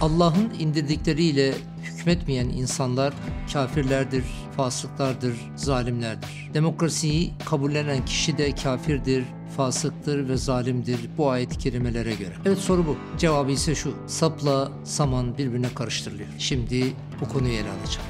Allah'ın indirdikleriyle hükmetmeyen insanlar kafirlerdir, fasıklardır, zalimlerdir. Demokrasiyi kabullenen kişi de kafirdir, fasıktır ve zalimdir bu ayet-i kerimelere göre. Evet soru bu. Cevabı ise şu. Sapla saman birbirine karıştırılıyor. Şimdi bu konuyu ele alacağım.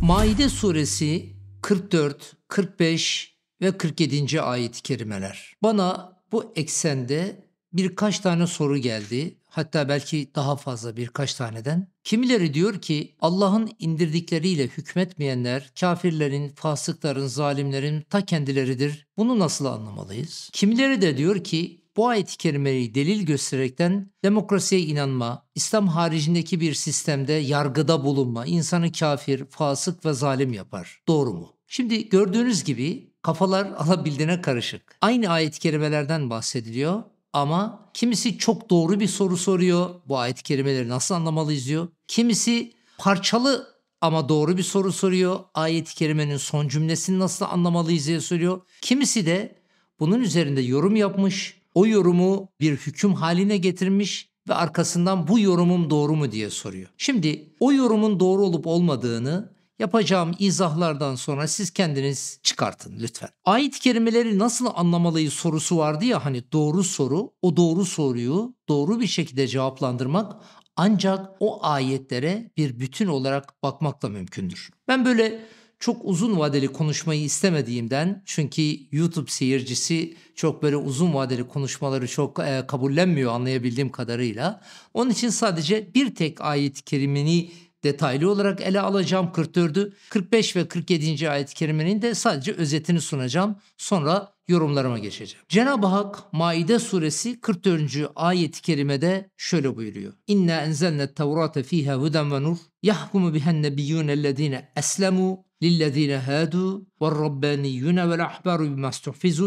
Maide suresi 44, 45 ve 47. ayet-i kerimeler. Bana bu eksende birkaç tane soru geldi. Hatta belki daha fazla birkaç taneden. Kimileri diyor ki Allah'ın indirdikleriyle hükmetmeyenler kafirlerin, fasıkların, zalimlerin ta kendileridir. Bunu nasıl anlamalıyız? Kimileri de diyor ki bu ayet-i kerimeyi delil göstererekten demokrasiye inanma, İslam haricindeki bir sistemde yargıda bulunma insanı kafir, fasık ve zalim yapar. Doğru mu? Şimdi gördüğünüz gibi Kafalar alabildiğine karışık. Aynı ayet-i kerimelerden bahsediliyor ama kimisi çok doğru bir soru soruyor. Bu ayet-i kerimeleri nasıl anlamalıyız diyor. Kimisi parçalı ama doğru bir soru soruyor. Ayet-i kerimenin son cümlesini nasıl anlamalıyız diye soruyor. Kimisi de bunun üzerinde yorum yapmış, o yorumu bir hüküm haline getirmiş ve arkasından bu yorumum doğru mu diye soruyor. Şimdi o yorumun doğru olup olmadığını Yapacağım izahlardan sonra siz kendiniz çıkartın lütfen. Ayet-i kerimeleri nasıl anlamalıyı sorusu vardı ya hani doğru soru o doğru soruyu doğru bir şekilde cevaplandırmak ancak o ayetlere bir bütün olarak bakmakla mümkündür. Ben böyle çok uzun vadeli konuşmayı istemediğimden çünkü YouTube seyircisi çok böyle uzun vadeli konuşmaları çok e, kabullenmiyor anlayabildiğim kadarıyla. Onun için sadece bir tek ayet-i kerimini detaylı olarak ele alacağım 44'ü. 45 ve 47. ayet-i kerimenin de sadece özetini sunacağım. Sonra yorumlarıma geçeceğim. Cenab-ı Hak Maide suresi 44. ayet-i kerimede şöyle buyuruyor. İnna enzelne tevrate fiha huden ve nur yahkumu bihen nebiyyûnellezîne eslemu lillezîne hâdû ve rabbaniyûne vel ahbâru bimâ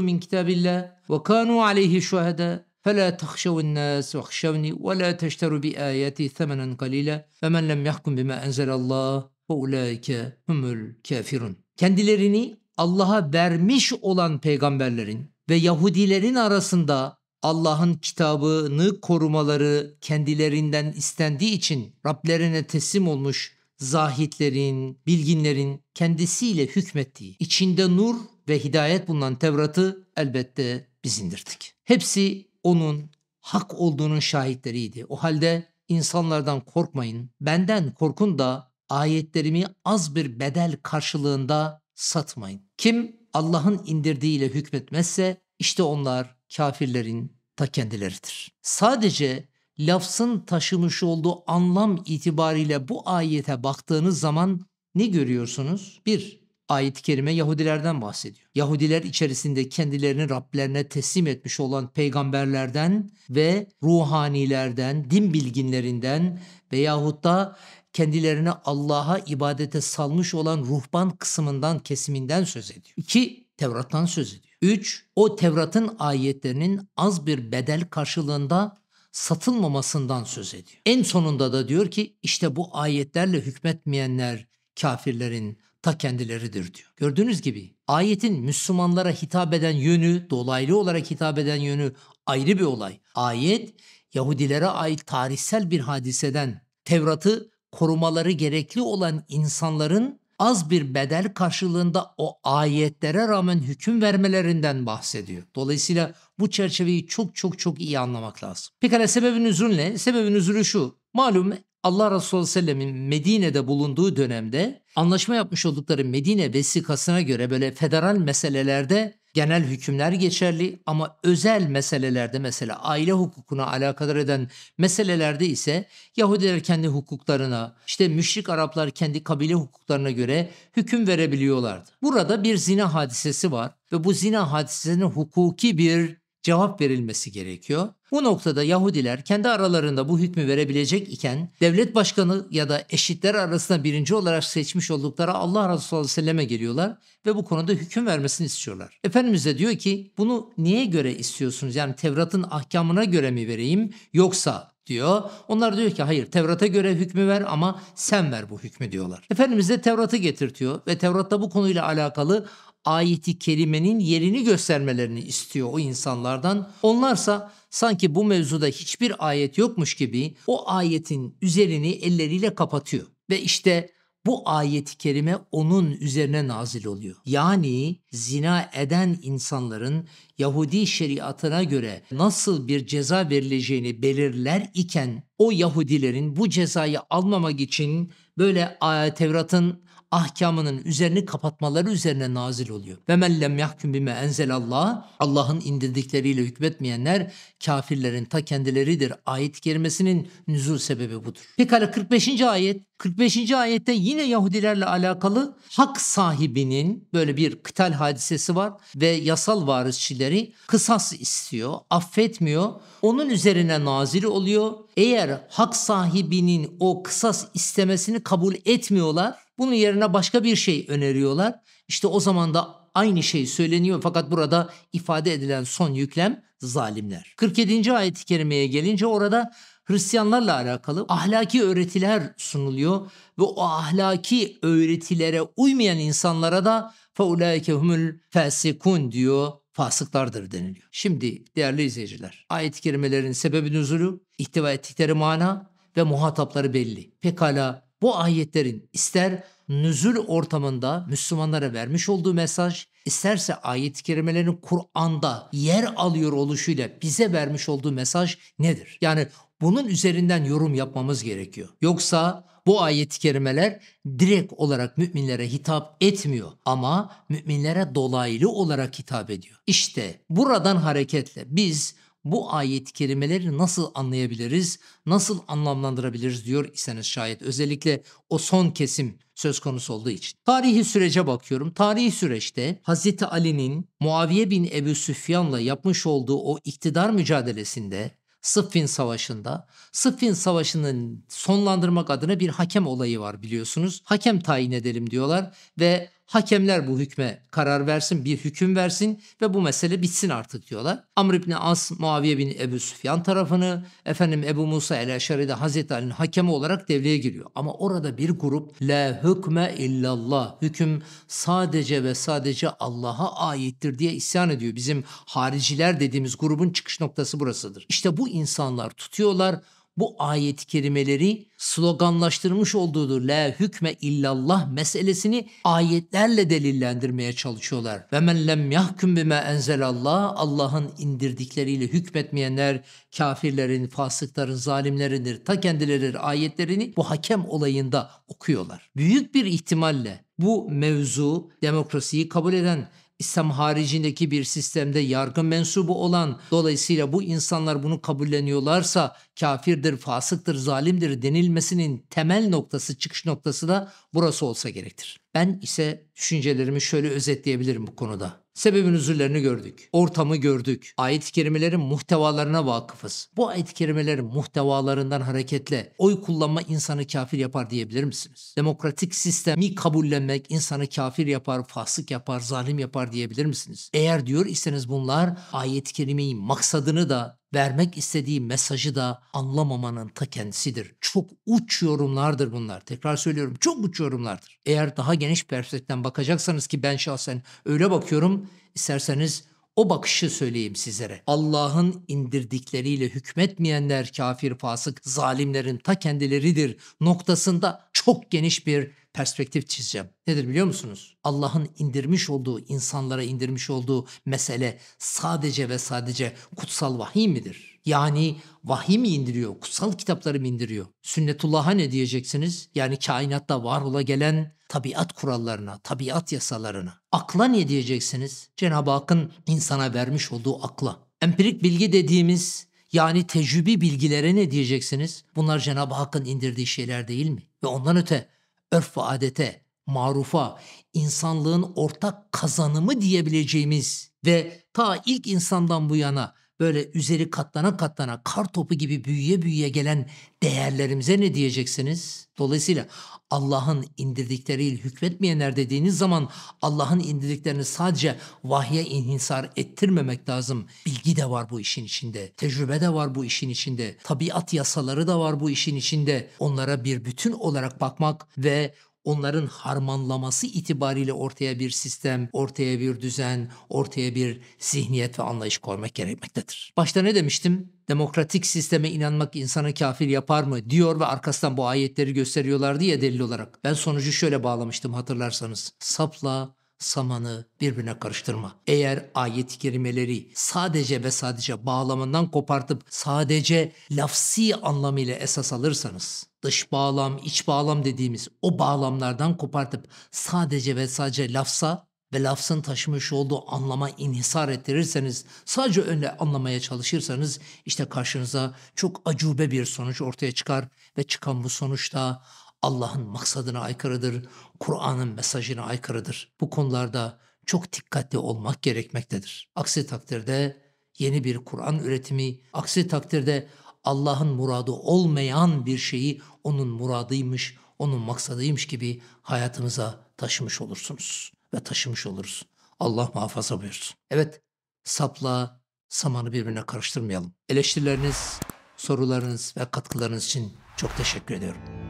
min kitâbillâh ve kânû aleyhi şuhedâ فلا تخشوا الناس واخشوني ولا تشتروا بآياتي ثمنا قليلا فمن لم يحكم بما أنزل الله وَاُولَٰئِكَ هُمُ kafirun. Kendilerini Allah'a vermiş olan peygamberlerin ve Yahudilerin arasında Allah'ın kitabını korumaları kendilerinden istendiği için Rablerine teslim olmuş zahitlerin, bilginlerin kendisiyle hükmettiği, içinde nur ve hidayet bulunan Tevrat'ı elbette biz indirdik. Hepsi onun hak olduğunun şahitleriydi. O halde insanlardan korkmayın, benden korkun da ayetlerimi az bir bedel karşılığında satmayın. Kim Allah'ın indirdiğiyle hükmetmezse işte onlar kafirlerin ta kendileridir. Sadece lafzın taşımış olduğu anlam itibariyle bu ayete baktığınız zaman ne görüyorsunuz? Bir, ayet-i kerime Yahudilerden bahsediyor. Yahudiler içerisinde kendilerini Rablerine teslim etmiş olan peygamberlerden ve ruhanilerden, din bilginlerinden veyahut da kendilerini Allah'a ibadete salmış olan ruhban kısmından, kesiminden söz ediyor. İki, Tevrat'tan söz ediyor. Üç, o Tevrat'ın ayetlerinin az bir bedel karşılığında satılmamasından söz ediyor. En sonunda da diyor ki işte bu ayetlerle hükmetmeyenler kafirlerin ta kendileridir diyor. Gördüğünüz gibi ayetin Müslümanlara hitap eden yönü, dolaylı olarak hitap eden yönü ayrı bir olay. Ayet Yahudilere ait tarihsel bir hadiseden Tevrat'ı korumaları gerekli olan insanların az bir bedel karşılığında o ayetlere rağmen hüküm vermelerinden bahsediyor. Dolayısıyla bu çerçeveyi çok çok çok iyi anlamak lazım. Pekala sebebin üzülü ne? Sebebin üzülü şu. Malum Allah Resulü Aleyhisselam'ın Medine'de bulunduğu dönemde anlaşma yapmış oldukları Medine vesikasına göre böyle federal meselelerde genel hükümler geçerli ama özel meselelerde mesela aile hukukuna alakadar eden meselelerde ise Yahudiler kendi hukuklarına, işte müşrik Araplar kendi kabile hukuklarına göre hüküm verebiliyorlardı. Burada bir zina hadisesi var ve bu zina hadisesinin hukuki bir cevap verilmesi gerekiyor. Bu noktada Yahudiler kendi aralarında bu hükmü verebilecek iken devlet başkanı ya da eşitler arasında birinci olarak seçmiş oldukları Allah Resulü sallallahu aleyhi ve selleme geliyorlar ve bu konuda hüküm vermesini istiyorlar. Efendimiz de diyor ki bunu niye göre istiyorsunuz? Yani Tevrat'ın ahkamına göre mi vereyim yoksa diyor. Onlar diyor ki hayır Tevrat'a göre hükmü ver ama sen ver bu hükmü diyorlar. Efendimiz de Tevrat'ı getirtiyor ve Tevrat'ta bu konuyla alakalı ayeti kerimenin yerini göstermelerini istiyor o insanlardan. Onlarsa sanki bu mevzuda hiçbir ayet yokmuş gibi o ayetin üzerini elleriyle kapatıyor. Ve işte bu ayet-i kerime onun üzerine nazil oluyor. Yani zina eden insanların Yahudi şeriatına göre nasıl bir ceza verileceğini belirler iken o Yahudilerin bu cezayı almamak için böyle Tevrat'ın ahkamının üzerini kapatmaları üzerine nazil oluyor. Ve men lem yahkum bime enzelallah Allah'ın indirdikleriyle hükmetmeyenler kafirlerin ta kendileridir. Ayet kerimesinin nüzul sebebi budur. Pekala 45. ayet 45. ayette yine Yahudilerle alakalı hak sahibinin böyle bir kıtal hadisesi var ve yasal varisçileri kısas istiyor, affetmiyor. Onun üzerine nazil oluyor. Eğer hak sahibinin o kısas istemesini kabul etmiyorlar bunun yerine başka bir şey öneriyorlar. İşte o zaman da aynı şey söyleniyor fakat burada ifade edilen son yüklem zalimler. 47. ayet-i kerimeye gelince orada Hristiyanlarla alakalı ahlaki öğretiler sunuluyor ve o ahlaki öğretilere uymayan insanlara da faulaike humul fasikun diyor fasıklardır deniliyor. Şimdi değerli izleyiciler ayet-i kerimelerin sebebi nüzulü, ihtiva ettikleri mana ve muhatapları belli. Pekala bu ayetlerin ister nüzul ortamında Müslümanlara vermiş olduğu mesaj, isterse ayet-i kerimelerin Kur'an'da yer alıyor oluşuyla bize vermiş olduğu mesaj nedir? Yani bunun üzerinden yorum yapmamız gerekiyor. Yoksa bu ayet-i kerimeler direkt olarak müminlere hitap etmiyor ama müminlere dolaylı olarak hitap ediyor. İşte buradan hareketle biz bu ayet-i kerimeleri nasıl anlayabiliriz, nasıl anlamlandırabiliriz diyor iseniz şayet özellikle o son kesim söz konusu olduğu için. Tarihi sürece bakıyorum. Tarihi süreçte Hz. Ali'nin Muaviye bin Ebu Süfyan'la yapmış olduğu o iktidar mücadelesinde Sıffin Savaşı'nda. Sıffin Savaşı'nın sonlandırmak adına bir hakem olayı var biliyorsunuz. Hakem tayin edelim diyorlar ve hakemler bu hükme karar versin, bir hüküm versin ve bu mesele bitsin artık diyorlar. Amr ibn As, Muaviye bin Ebu Süfyan tarafını, efendim Ebu Musa el-Eşari de Hazreti Ali'nin hakemi olarak devreye giriyor. Ama orada bir grup la hükme illallah, hüküm sadece ve sadece Allah'a aittir diye isyan ediyor. Bizim hariciler dediğimiz grubun çıkış noktası burasıdır. İşte bu insanlar tutuyorlar, bu ayet-i kerimeleri sloganlaştırmış olduğudur. La hükme illallah meselesini ayetlerle delillendirmeye çalışıyorlar. Ve men lem yahkum bime enzelallah Allah'ın indirdikleriyle hükmetmeyenler kafirlerin, fasıkların, zalimlerindir. Ta kendileri ayetlerini bu hakem olayında okuyorlar. Büyük bir ihtimalle bu mevzu demokrasiyi kabul eden İslam haricindeki bir sistemde yargı mensubu olan dolayısıyla bu insanlar bunu kabulleniyorlarsa kafirdir, fasıktır, zalimdir denilmesinin temel noktası, çıkış noktası da burası olsa gerektir. Ben ise düşüncelerimi şöyle özetleyebilirim bu konuda. Sebebin üzüllerini gördük. Ortamı gördük. Ayet-i kerimelerin muhtevalarına vakıfız. Bu ayet-i kerimelerin muhtevalarından hareketle oy kullanma insanı kafir yapar diyebilir misiniz? Demokratik sistemi kabullenmek insanı kafir yapar, fasık yapar, zalim yapar diyebilir misiniz? Eğer diyor iseniz bunlar ayet-i kerimeyi maksadını da vermek istediği mesajı da anlamamanın ta kendisidir. Çok uç yorumlardır bunlar. Tekrar söylüyorum çok uç yorumlardır. Eğer daha geniş perspektiften bakacaksanız ki ben şahsen öyle bakıyorum. isterseniz o bakışı söyleyeyim sizlere. Allah'ın indirdikleriyle hükmetmeyenler kafir, fasık, zalimlerin ta kendileridir noktasında çok geniş bir perspektif çizeceğim. Nedir biliyor musunuz? Allah'ın indirmiş olduğu, insanlara indirmiş olduğu mesele sadece ve sadece kutsal vahiy midir? Yani vahiy mi indiriyor? Kutsal kitapları mı indiriyor? Sünnetullah'a ne diyeceksiniz? Yani kainatta var ola gelen tabiat kurallarına, tabiat yasalarına. Akla ne diyeceksiniz? Cenab-ı Hakk'ın insana vermiş olduğu akla. Empirik bilgi dediğimiz yani tecrübi bilgilere ne diyeceksiniz? Bunlar Cenab-ı Hakk'ın indirdiği şeyler değil mi? Ve ondan öte örf ve adete, marufa, insanlığın ortak kazanımı diyebileceğimiz ve ta ilk insandan bu yana böyle üzeri katlana katlana kar topu gibi büyüye büyüye gelen değerlerimize ne diyeceksiniz? Dolayısıyla Allah'ın indirdikleriyle hükmetmeyenler dediğiniz zaman Allah'ın indirdiklerini sadece vahye inhisar ettirmemek lazım. Bilgi de var bu işin içinde, tecrübe de var bu işin içinde, tabiat yasaları da var bu işin içinde. Onlara bir bütün olarak bakmak ve onların harmanlaması itibariyle ortaya bir sistem, ortaya bir düzen, ortaya bir zihniyet ve anlayış koymak gerekmektedir. Başta ne demiştim? Demokratik sisteme inanmak insanı kafir yapar mı diyor ve arkasından bu ayetleri gösteriyorlardı ya delil olarak. Ben sonucu şöyle bağlamıştım hatırlarsanız. Sapla samanı birbirine karıştırma. Eğer ayet-i kerimeleri sadece ve sadece bağlamından kopartıp sadece lafsi anlamıyla esas alırsanız, dış bağlam, iç bağlam dediğimiz o bağlamlardan kopartıp sadece ve sadece lafsa ve lafzın taşımış olduğu anlama inhisar ettirirseniz, sadece öyle anlamaya çalışırsanız işte karşınıza çok acube bir sonuç ortaya çıkar ve çıkan bu sonuçta Allah'ın maksadına aykırıdır, Kur'an'ın mesajına aykırıdır. Bu konularda çok dikkatli olmak gerekmektedir. Aksi takdirde yeni bir Kur'an üretimi, aksi takdirde Allah'ın muradı olmayan bir şeyi onun muradıymış, onun maksadıymış gibi hayatımıza taşımış olursunuz ve taşımış oluruz. Allah muhafaza buyursun. Evet, sapla samanı birbirine karıştırmayalım. Eleştirileriniz, sorularınız ve katkılarınız için çok teşekkür ediyorum.